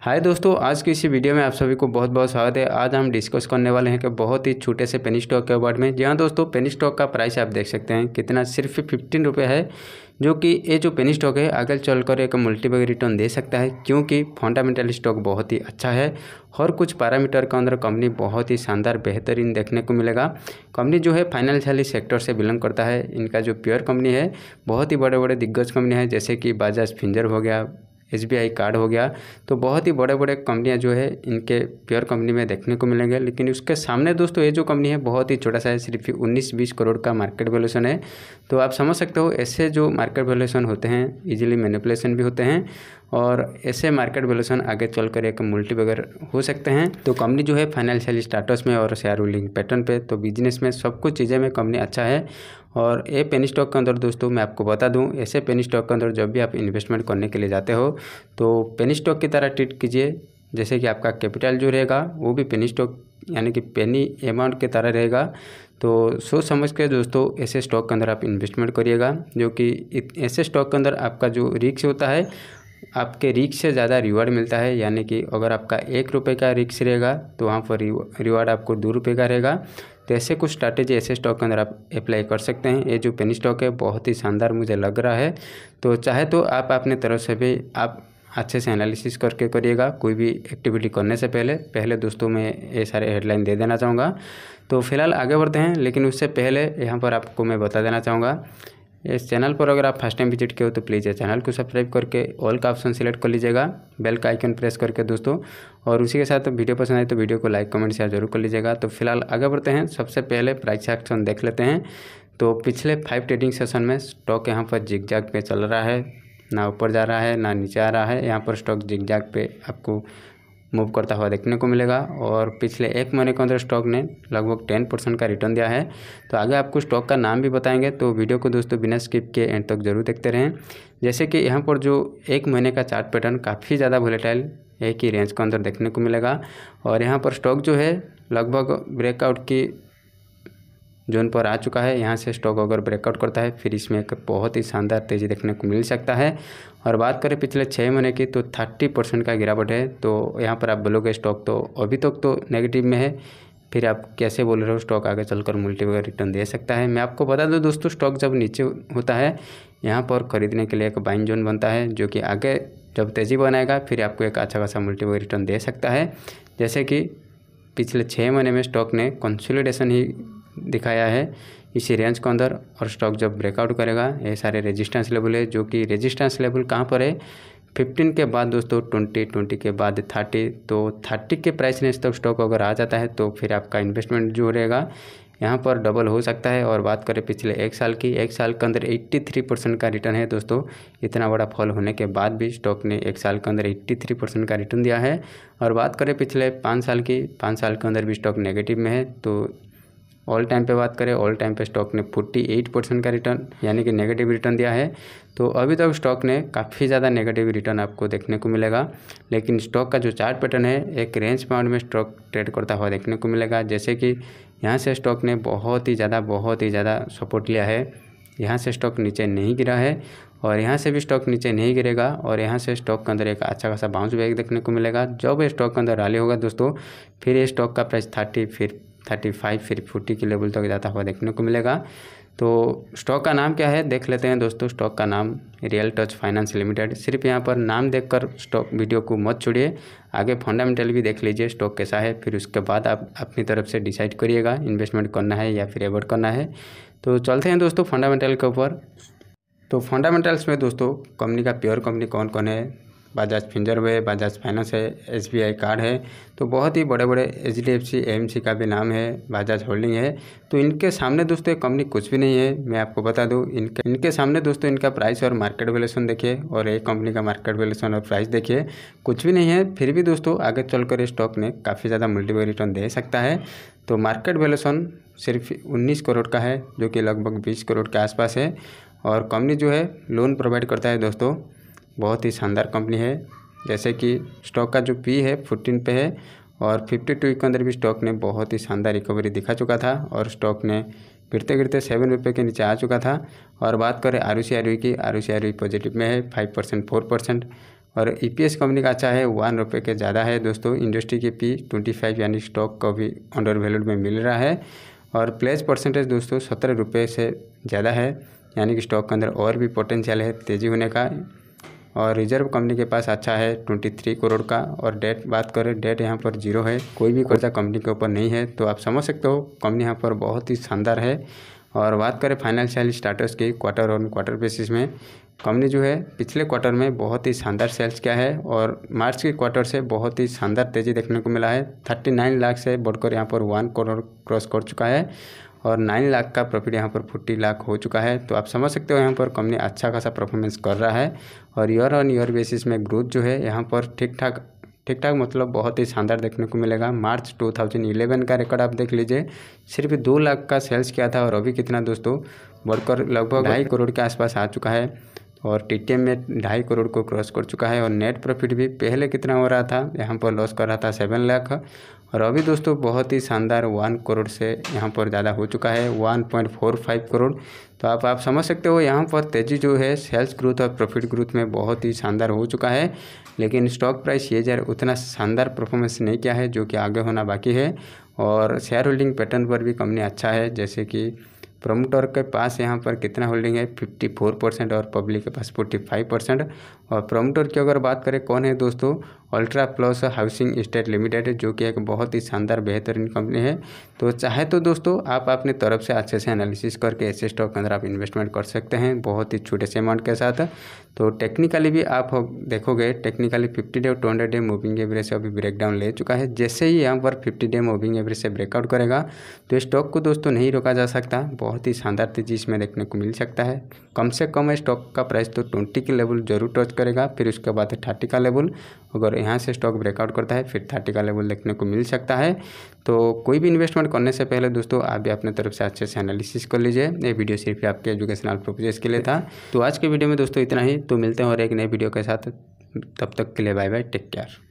हाय दोस्तों आज की इसी वीडियो में आप सभी को बहुत बहुत स्वागत है आज हम डिस्कस करने वाले हैं कि बहुत ही छोटे से पेनी स्टॉक के अवार्ड में जी हाँ दोस्तों पेनी स्टॉक का प्राइस आप देख सकते हैं कितना सिर्फ फिफ्टीन रुपये है जो कि ये जो पेनी स्टॉक है आगे चलकर एक मल्टीपल रिटर्न दे सकता है क्योंकि फंडामेंटल स्टॉक बहुत ही अच्छा है और कुछ पैरामीटर के अंदर कंपनी बहुत ही शानदार बेहतरीन देखने को मिलेगा कंपनी जो है फाइनेंशियली सेक्टर से बिलोंग करता है इनका जो प्योर कंपनी है बहुत ही बड़े बड़े दिग्गज कंपनी है जैसे कि बजाज फिंजर हो गया एस कार्ड हो गया तो बहुत ही बड़े बड़े कंपनियाँ जो है इनके प्योर कंपनी में देखने को मिलेंगे लेकिन उसके सामने दोस्तों ये जो कंपनी है बहुत ही छोटा सा है सिर्फ उन्नीस बीस करोड़ का मार्केट वैल्यूशन है तो आप समझ सकते हो ऐसे जो मार्केट वैल्यूशन होते हैं इजीली मैनिपुलेशन भी होते हैं और ऐसे मार्केट वैल्यूशन आगे चलकर एक मल्टी वगैरह हो सकते हैं तो कंपनी जो है फाइनेंशियल स्टाटस में और शेयर होल्डिंग पैटर्न पे तो बिजनेस में सब कुछ चीज़ें में कंपनी अच्छा है और ये पेन स्टॉक के अंदर दोस्तों मैं आपको बता दूं ऐसे पेन स्टॉक के अंदर जब भी आप इन्वेस्टमेंट करने के लिए जाते हो तो पेन स्टॉक की तरह ट्रीट कीजिए जैसे कि आपका कैपिटल जो रहेगा वो भी पेनी स्टॉक यानी कि पेनी अमाउंट की तरह रहेगा तो सोच समझ के दोस्तों ऐसे स्टॉक के अंदर आप इन्वेस्टमेंट करिएगा जो कि ऐसे स्टॉक के अंदर आपका जो रिक्स होता है आपके रिक्स से ज़्यादा रिवार्ड मिलता है यानी कि अगर आपका एक रुपये का रिक्स रहेगा तो वहाँ पर रिवार्ड आपको दो रुपये का रहेगा तो ऐसे कुछ स्ट्रैटेजी ऐसे स्टॉक के अंदर आप अप्लाई कर सकते हैं ये जो पेनी स्टॉक है बहुत ही शानदार मुझे लग रहा है तो चाहे तो आप अपने तरफ से भी आप अच्छे से एनालिसिस करके करिएगा कोई भी एक्टिविटी करने से पहले पहले दोस्तों मैं ये सारे हेडलाइन दे देना चाहूँगा तो फिलहाल आगे बढ़ते हैं लेकिन उससे पहले यहाँ पर आपको मैं बता देना चाहूँगा इस चैनल पर अगर आप फर्स्ट टाइम विजिट किए हो तो प्लीज़ चैनल को सब्सक्राइब करके ऑल का ऑप्शन सेलेक्ट कर लीजिएगा बेल का आइकन प्रेस करके दोस्तों और उसी के साथ तो वीडियो पसंद आए तो वीडियो को लाइक कमेंट शेयर जरूर कर लीजिएगा तो फिलहाल आगे बढ़ते हैं सबसे पहले प्राइस एक्शन देख लेते हैं तो पिछले फाइव ट्रेडिंग सेशन में स्टॉक यहाँ पर जिग जाग पे चल रहा है ना ऊपर जा रहा है ना नीचे आ रहा है यहाँ पर स्टॉक जिग जाग पे आपको मूव करता हुआ देखने को मिलेगा और पिछले एक महीने के अंदर स्टॉक ने लगभग टेन परसेंट का रिटर्न दिया है तो आगे आपको स्टॉक का नाम भी बताएंगे तो वीडियो को दोस्तों बिना स्किप के एंड तक जरूर देखते रहें जैसे कि यहाँ पर जो एक महीने का चार्ट पैटर्न काफ़ी ज़्यादा वोलेटाइल एक ही रेंज के अंदर देखने को मिलेगा और यहाँ पर स्टॉक जो है लगभग ब्रेकआउट की जोन पर आ चुका है यहाँ से स्टॉक अगर ब्रेकआउट करता है फिर इसमें एक बहुत ही शानदार तेज़ी देखने को मिल सकता है और बात करें पिछले छः महीने की तो थर्टी परसेंट का गिरावट है तो यहाँ पर आप बोलोगे स्टॉक तो अभी तक तो, तो नेगेटिव में है फिर आप कैसे बोल रहे हो स्टॉक आगे चलकर मल्टी रिटर्न दे सकता है मैं आपको बता दूँ दोस्तों स्टॉक जब नीचे होता है यहाँ पर खरीदने के लिए एक बाइंग जोन बनता है जो कि आगे जब तेज़ी बनाएगा फिर आपको एक अच्छा खासा मल्टी रिटर्न दे सकता है जैसे कि पिछले छः महीने में स्टॉक ने कंसोलिडेशन ही दिखाया है इसी रेंज के अंदर और स्टॉक जब ब्रेकआउट करेगा ये सारे रेजिस्टेंस लेवल है जो कि रेजिस्टेंस लेवल कहाँ पर है फिफ्टीन के बाद दोस्तों ट्वेंटी ट्वेंटी के बाद थर्टी तो थर्टी के प्राइस रेंज तक स्टॉक अगर आ जाता है तो फिर आपका इन्वेस्टमेंट जो रहेगा यहाँ पर डबल हो सकता है और बात करें पिछले एक साल की एक साल के अंदर 83 परसेंट का रिटर्न है दोस्तों इतना बड़ा फॉल होने के बाद भी स्टॉक ने एक साल के अंदर 83 परसेंट का रिटर्न दिया है और बात करें पिछले पाँच साल की पाँच साल के अंदर भी स्टॉक नेगेटिव में है तो ऑल टाइम पे बात करें ऑल टाइम पे स्टॉक ने 48 परसेंट का रिटर्न यानी कि नेगेटिव रिटर्न दिया है तो अभी तक स्टॉक ने काफ़ी ज़्यादा नेगेटिव रिटर्न आपको देखने को मिलेगा लेकिन स्टॉक का जो चार्ट पैटर्न है एक रेंज पाउंड में स्टॉक ट्रेड करता हुआ देखने को मिलेगा जैसे कि यहाँ से स्टॉक ने बहुत ही ज़्यादा बहुत ही ज़्यादा सपोर्ट लिया है यहाँ से स्टॉक नीचे नहीं गिरा है और यहाँ से भी स्टॉक नीचे नहीं गिरेगा और यहाँ से स्टॉक के अंदर एक अच्छा खासा बाउंस बैक देखने को मिलेगा जब स्टॉक के अंदर रैली होगा दोस्तों फिर ये स्टॉक का प्राइस थर्टी फिर थर्टी फाइव फिर फोर्टी के लेवल तक जाता हुआ देखने को मिलेगा तो स्टॉक का नाम क्या है देख लेते हैं दोस्तों स्टॉक का नाम रियल टच फाइनेंस लिमिटेड सिर्फ यहाँ पर नाम देखकर स्टॉक वीडियो को मत छोड़िए आगे फंडामेंटल भी देख लीजिए स्टॉक कैसा है फिर उसके बाद आप अपनी तरफ से डिसाइड करिएगा इन्वेस्टमेंट करना है या फिर एवर्ड करना है तो चलते हैं दोस्तों फंडामेंटल के ऊपर तो फंडामेंटल्स में दोस्तों कंपनी का प्योर कंपनी कौन कौन है बजाज फिंजर है बजाज फाइनेंस है एस बी आई कार्ड है तो बहुत ही बड़े बड़े H D F C M C का भी नाम है बजाज होल्डिंग है तो इनके सामने दोस्तों कंपनी कुछ भी नहीं है मैं आपको बता दूँ इनके इनके सामने दोस्तों इनका प्राइस और मार्केट वैल्यूशन देखिए और एक कंपनी का मार्केट वैल्यूशन और प्राइस देखिए कुछ भी नहीं है फिर भी दोस्तों आगे चलकर स्टॉक ने काफ़ी ज़्यादा मल्टीपल रिटर्न दे सकता है तो मार्केट वैल्यूशन सिर्फ उन्नीस करोड़ का है जो कि लगभग बीस करोड़ के आसपास है और कंपनी जो है लोन प्रोवाइड करता है दोस्तों बहुत ही शानदार कंपनी है जैसे कि स्टॉक का जो पी है फोर्टीन पे है और फिफ्टी टू के अंदर भी स्टॉक ने बहुत ही शानदार रिकवरी दिखा चुका था और स्टॉक ने गिरते गिरते सेवन रुपये के नीचे आ चुका था और बात करें आर सी आर की आर सी आर पॉजिटिव में है फाइव परसेंट फोर परसेंट और ई पी एस कंपनी का अच्छा है वन रुपये के ज़्यादा है दोस्तों इंडस्ट्री के पी ट्वेंटी फाइव यानी स्टॉक को भी अंडर वैल्यूड में मिल रहा है और प्लेस परसेंटेज दोस्तों सत्रह रुपये से ज़्यादा है यानी कि स्टॉक के अंदर और भी पोटेंशियल है तेज़ी होने का और रिजर्व कंपनी के पास अच्छा है ट्वेंटी थ्री करोड़ का और डेट बात करें डेट यहाँ पर जीरो है कोई भी कर्जा कंपनी के ऊपर नहीं है तो आप समझ सकते हो कंपनी यहाँ पर बहुत ही शानदार है और बात करें फाइनेंशियल स्टेटस की क्वार्टर ऑन क्वार्टर बेसिस में कंपनी जो है पिछले क्वार्टर में बहुत ही शानदार सेल्स किया है और मार्च के क्वार्टर से बहुत ही शानदार तेज़ी देखने को मिला है थर्टी नाइन लाख से बढ़कर यहाँ पर वन करोड़ क्रॉस कर चुका है और नाइन लाख का प्रॉफिट यहाँ पर फोर्टी लाख हो चुका है तो आप समझ सकते हो यहाँ पर कंपनी अच्छा खासा परफॉर्मेंस कर रहा है और ईयर ऑन ईयर बेसिस में ग्रोथ जो है यहाँ पर ठीक ठाक ठीक ठाक मतलब बहुत ही शानदार देखने को मिलेगा मार्च 2011 का रिकॉर्ड आप देख लीजिए सिर्फ दो लाख का सेल्स किया था और अभी कितना दोस्तों बढ़कर लगभग ढाई करोड़ के आसपास आ चुका है और टी में ढाई करोड़ को क्रॉस कर चुका है और नेट प्रॉफिट भी पहले कितना हो रहा था यहाँ पर लॉस कर रहा था सेवन लाख और अभी दोस्तों बहुत ही शानदार वन करोड़ से यहाँ पर ज़्यादा हो चुका है one point four five crore तो आप आप समझ सकते हो यहाँ पर तेज़ी जो है सेल्स ग्रोथ और प्रॉफिट ग्रोथ में बहुत ही शानदार हो चुका है लेकिन स्टॉक प्राइस ये जर उतना शानदार परफॉर्मेंस नहीं किया है जो कि आगे होना बाकी है और शेयर होल्डिंग पैटर्न पर भी कंपनी अच्छा है जैसे कि प्रोमोटर के पास यहाँ पर कितना होल्डिंग है फिफ्टी फोर परसेंट और पब्लिक के पास फोर्टी फाइव परसेंट और प्रोमोटर की अगर बात करें कौन है दोस्तों ultra plus housing state limited जो कि एक बहुत ही शानदार बेहतरीन कंपनी है तो चाहे तो दोस्तों आप अपने तरफ से अच्छे से एनालिसिस करके ऐसे स्टॉक के अंदर आप इन्वेस्टमेंट कर सकते हैं बहुत ही छोटे से अमाउंट के साथ तो टेक्निकली भी आप देखोगे टेक्निकली फिफ्टी डे और two hundred day moving average से अभी ब्रेकडाउन ले चुका है जैसे ही यहाँ पर फिफ्टी डे मूविंग एवरेज से ब्रेकआउट करेगा तो स्टॉक को दोस्तों नहीं रोका जा सकता बहुत ही शानदार तेजी इसमें देखने को मिल सकता है कम से कम स्टॉक का प्राइस तो ट्वेंटी के लेवल जरूर टच करेगा फिर उसके बाद थर्टी का लेवल अगर यहाँ से स्टॉक ब्रेकआउट करता है फिर थर्टी का लेवल देखने को मिल सकता है तो कोई भी इन्वेस्टमेंट करने से पहले दोस्तों आप भी अपने तरफ से अच्छे से एनालिसिस कर लीजिए ये वीडियो सिर्फ आपके एजुकेशनल प्रोपोजेस के लिए था तो आज के वीडियो में दोस्तों इतना ही तो मिलते हैं और एक नए वीडियो के साथ तब तक के लिए बाय बाय टेक केयर